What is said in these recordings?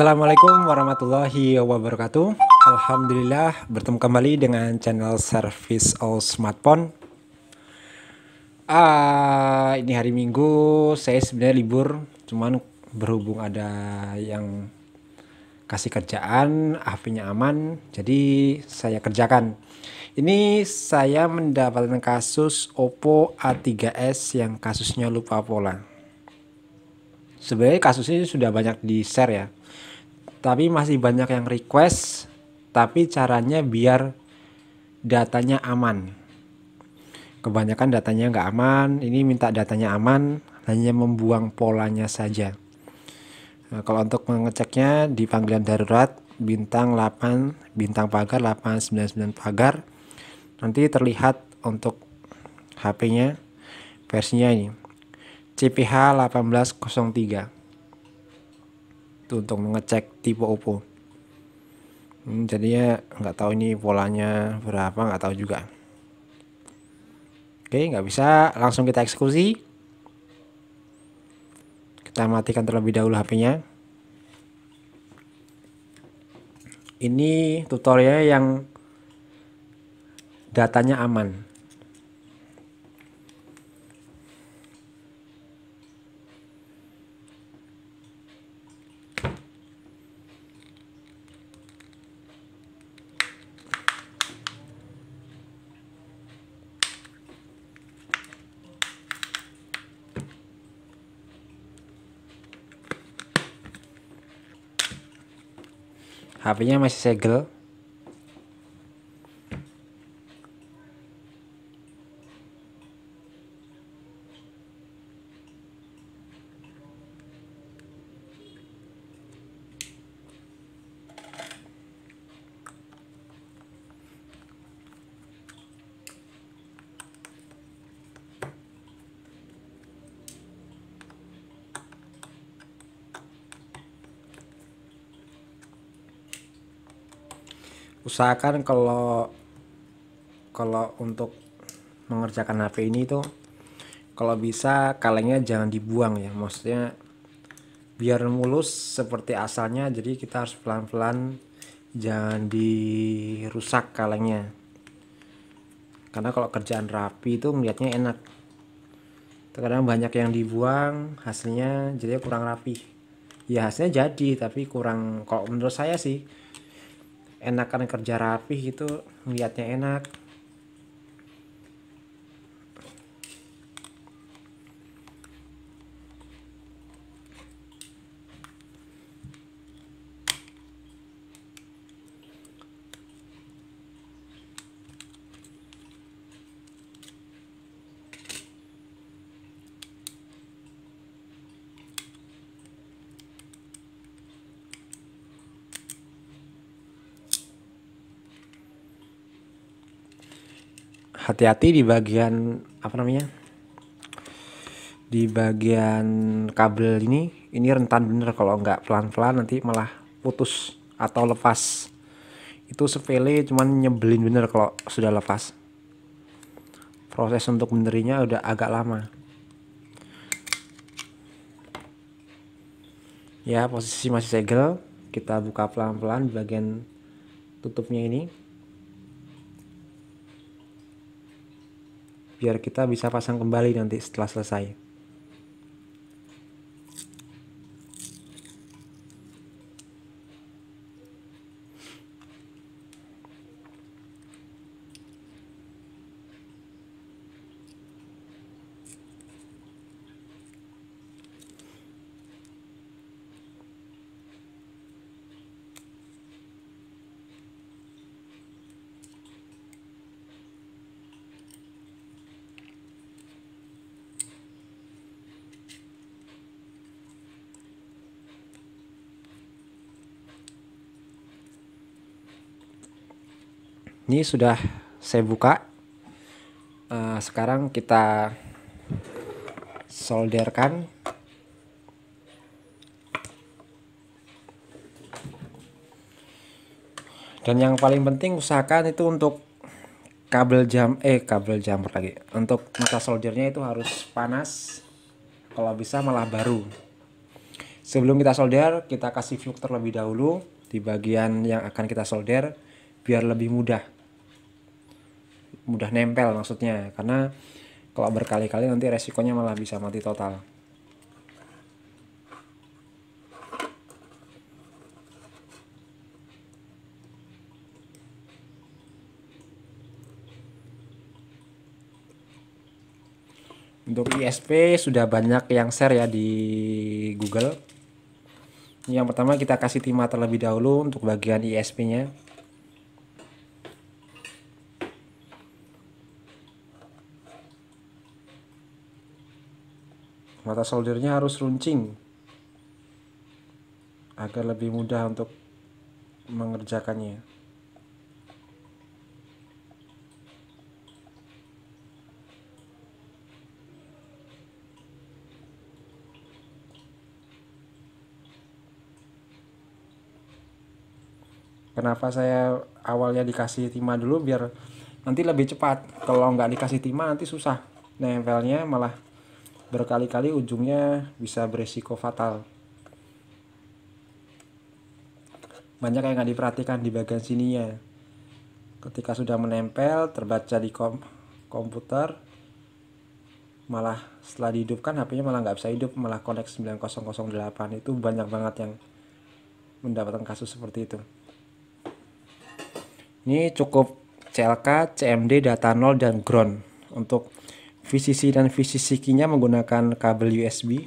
Assalamualaikum warahmatullahi wabarakatuh. Alhamdulillah bertemu kembali dengan channel Service All Smartphone. Ah, ini hari Minggu, saya sebenarnya libur, cuman berhubung ada yang kasih kerjaan, HP-nya aman, jadi saya kerjakan. Ini saya mendapatkan kasus Oppo A3s yang kasusnya lupa pola sebenarnya kasus ini sudah banyak di share ya tapi masih banyak yang request tapi caranya biar datanya aman kebanyakan datanya nggak aman ini minta datanya aman hanya membuang polanya saja nah, kalau untuk mengeceknya di panggilan darurat bintang 8 bintang pagar 899 pagar nanti terlihat untuk HP-nya versinya ini CPH 1803 itu untuk mengecek tipe Oppo hmm, jadinya nggak tahu ini polanya berapa nggak tahu juga oke nggak bisa langsung kita eksekusi kita matikan terlebih dahulu HP-nya ini tutorial yang datanya aman HP-nya masih segel usahakan kalau kalau untuk mengerjakan HP ini tuh kalau bisa kalengnya jangan dibuang ya maksudnya biar mulus seperti asalnya jadi kita harus pelan-pelan jangan dirusak kalengnya karena kalau kerjaan rapi itu melihatnya enak terkadang banyak yang dibuang hasilnya jadi kurang rapi ya hasilnya jadi tapi kurang kalau menurut saya sih enakan kerja rapi gitu ngeliatnya enak hati-hati di bagian apa namanya di bagian kabel ini ini rentan bener kalau nggak pelan-pelan nanti malah putus atau lepas itu sepele cuman nyebelin bener kalau sudah lepas proses untuk benerinya udah agak lama ya posisi masih segel kita buka pelan-pelan bagian tutupnya ini biar kita bisa pasang kembali nanti setelah selesai ini sudah saya buka uh, sekarang kita solderkan dan yang paling penting usahakan itu untuk kabel jam eh kabel jamur lagi untuk mata soldernya itu harus panas kalau bisa malah baru sebelum kita solder kita kasih flux terlebih dahulu di bagian yang akan kita solder biar lebih mudah mudah nempel maksudnya karena kalau berkali-kali nanti resikonya malah bisa mati total untuk ISP sudah banyak yang share ya di Google yang pertama kita kasih timah terlebih dahulu untuk bagian ISP-nya mata soldernya harus runcing agar lebih mudah untuk mengerjakannya. Kenapa saya awalnya dikasih timah dulu biar nanti lebih cepat. Kalau nggak dikasih timah nanti susah nempelnya malah berkali-kali ujungnya bisa beresiko fatal. Banyak yang nggak diperhatikan di bagian sininya. Ketika sudah menempel, terbaca di kom komputer, malah setelah dihidupkan HP-nya malah nggak bisa hidup, malah connect 9008. Itu banyak banget yang mendapatkan kasus seperti itu. Ini cukup CLK, CMD, data nol dan ground untuk VCC dan VCC key-nya menggunakan kabel USB.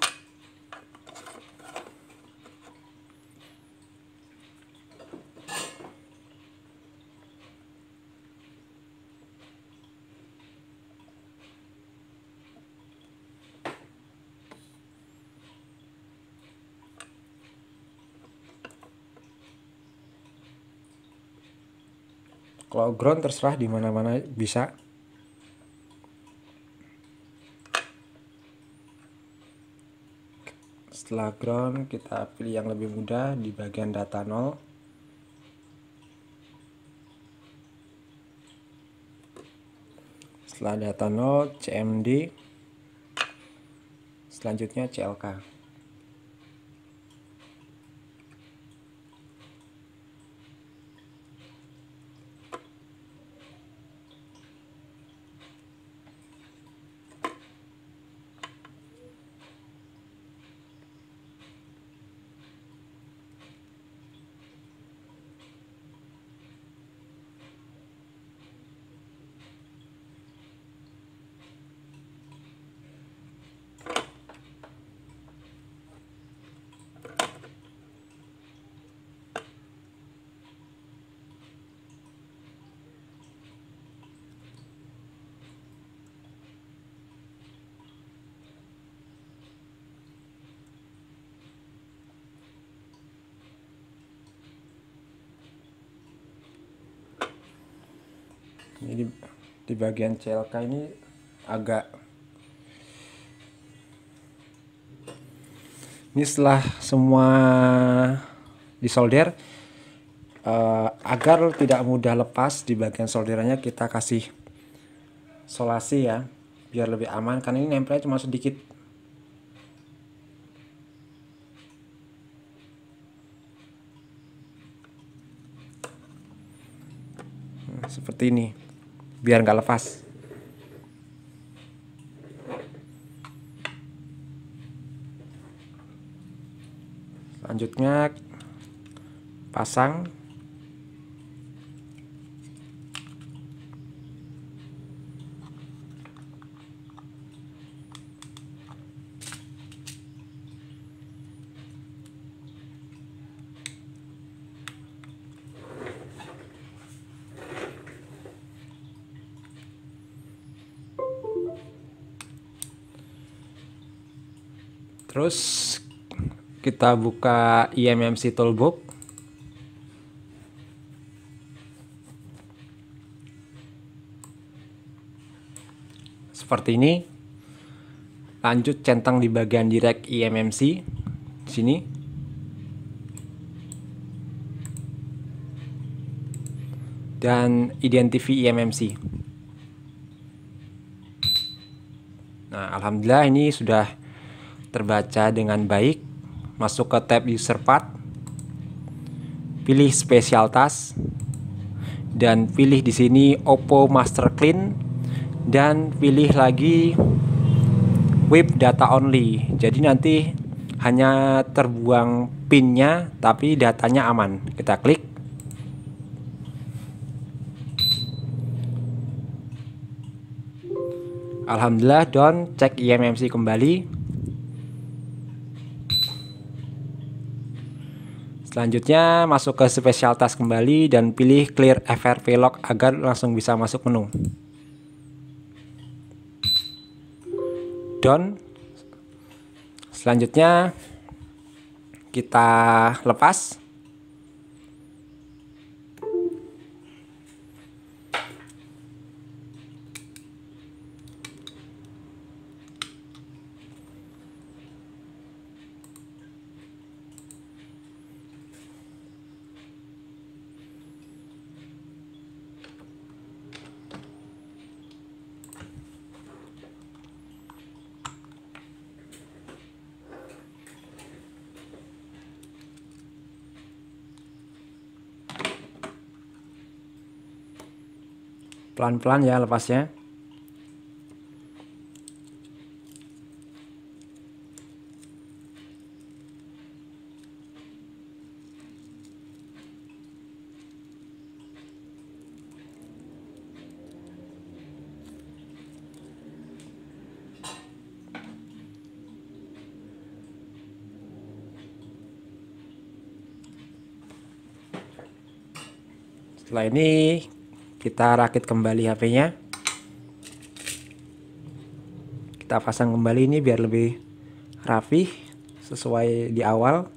Kalau ground terserah di mana-mana bisa. setelah ground kita pilih yang lebih mudah di bagian data 0 setelah data 0 CMD selanjutnya CLK jadi di bagian CLK ini agak ini setelah semua disolder uh, agar tidak mudah lepas di bagian solderannya kita kasih solasi ya biar lebih aman karena ini nempelnya cuma sedikit nah, seperti ini biar nggak lepas selanjutnya pasang terus kita buka IMMC toolbox seperti ini lanjut centang di bagian direct IMMC sini dan Identify IMMC. Nah, alhamdulillah ini sudah terbaca dengan baik. Masuk ke tab user path. Pilih spesialitas dan pilih di sini Oppo Master Clean dan pilih lagi web data only. Jadi nanti hanya terbuang pinnya tapi datanya aman. Kita klik Alhamdulillah Don cek IMMC kembali Selanjutnya masuk ke special task kembali dan pilih clear FRP lock agar langsung bisa masuk menu. Done. Selanjutnya kita lepas pelan-pelan ya lepasnya Setelah ini kita rakit kembali HP-nya kita pasang kembali ini biar lebih rapi sesuai di awal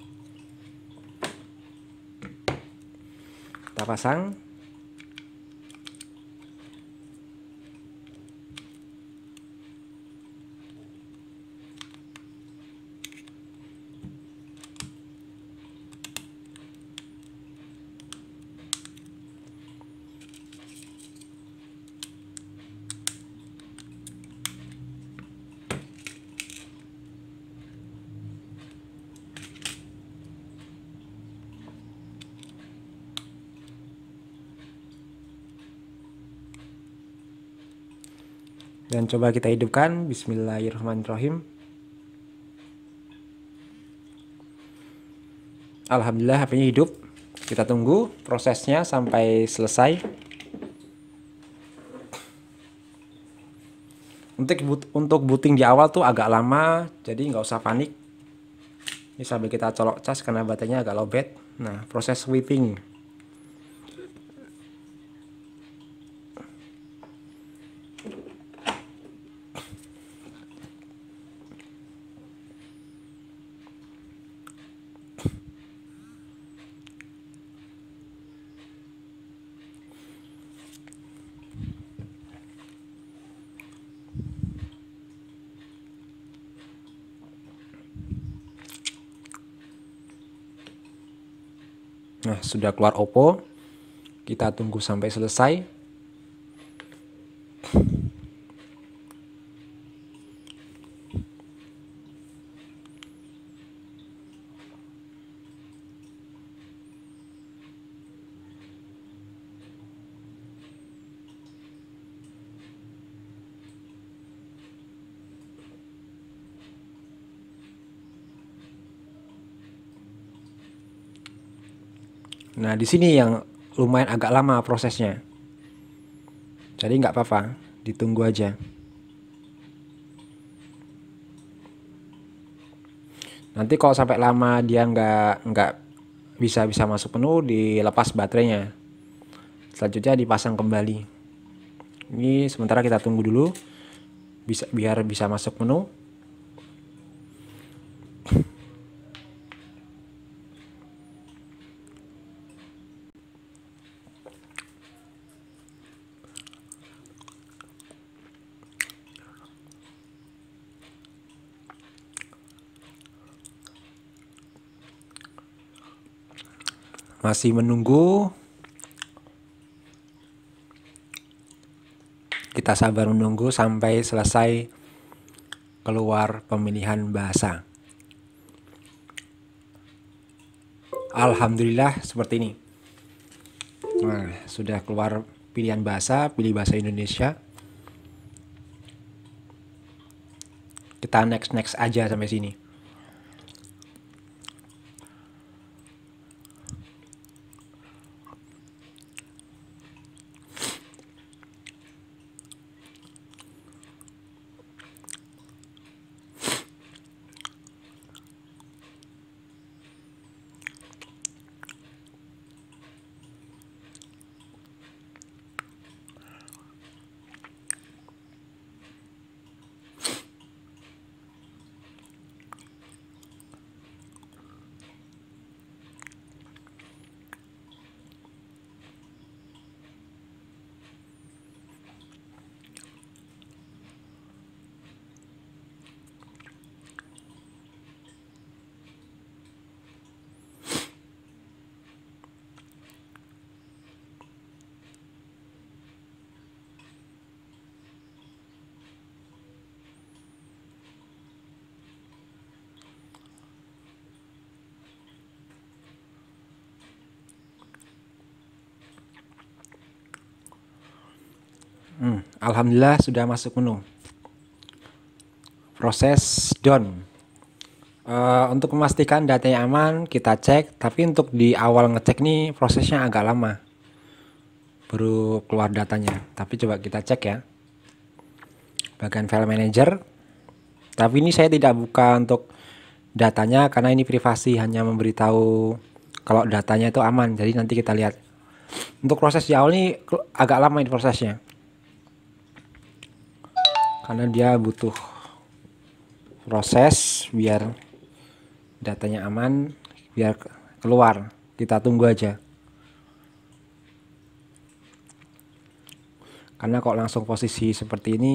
kita pasang Dan coba kita hidupkan. Bismillahirrahmanirrahim. Alhamdulillah HP-nya hidup. Kita tunggu prosesnya sampai selesai. Untuk boot, untuk booting di awal tuh agak lama, jadi nggak usah panik. Ini sambil kita colok cas karena baterainya agak lobet. Nah, proses sweeping Nah, sudah keluar Oppo. Kita tunggu sampai selesai. Nah di sini yang lumayan agak lama prosesnya. Jadi nggak apa-apa, ditunggu aja. Nanti kalau sampai lama dia nggak nggak bisa bisa masuk penuh, dilepas baterainya. Selanjutnya dipasang kembali. Ini sementara kita tunggu dulu, bisa biar bisa masuk penuh. Masih menunggu. Kita sabar menunggu sampai selesai keluar pemilihan bahasa. Alhamdulillah seperti ini. Nah, sudah keluar pilihan bahasa, pilih bahasa Indonesia. Kita next next aja sampai sini. Hmm, Alhamdulillah sudah masuk menu. Proses done. Uh, untuk memastikan datanya aman kita cek, tapi untuk di awal ngecek nih prosesnya agak lama. Baru keluar datanya. Tapi coba kita cek ya. Bagian file manager. Tapi ini saya tidak buka untuk datanya karena ini privasi hanya memberitahu kalau datanya itu aman. Jadi nanti kita lihat. Untuk proses di awal ini agak lama ini prosesnya karena dia butuh proses biar datanya aman biar keluar kita tunggu aja karena kok langsung posisi seperti ini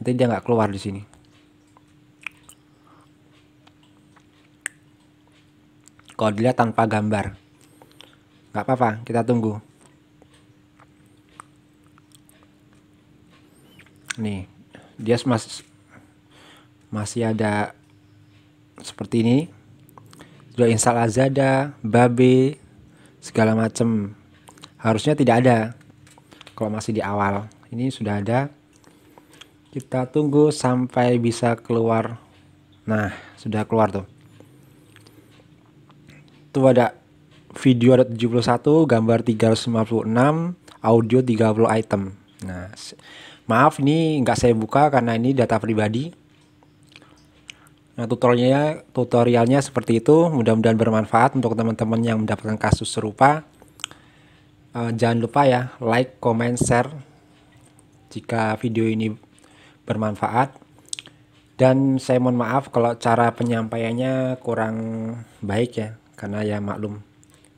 nanti dia nggak keluar di sini kalau dilihat tanpa gambar nggak apa-apa kita tunggu nih dia mas masih ada seperti ini sudah install Lazada, Babe, segala macam harusnya tidak ada kalau masih di awal ini sudah ada kita tunggu sampai bisa keluar nah sudah keluar tuh itu ada video ada 71 gambar 356 audio 30 item nah Maaf ini nggak saya buka karena ini data pribadi. Nah, tutorialnya tutorialnya seperti itu. Mudah-mudahan bermanfaat untuk teman-teman yang mendapatkan kasus serupa. Uh, jangan lupa ya, like, comment, share jika video ini bermanfaat. Dan saya mohon maaf kalau cara penyampaiannya kurang baik ya, karena ya maklum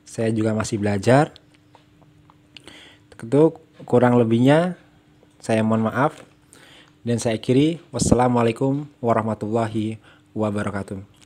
saya juga masih belajar. Itu kurang lebihnya saya mohon maaf dan saya akhiri. Wassalamualaikum warahmatullahi wabarakatuh.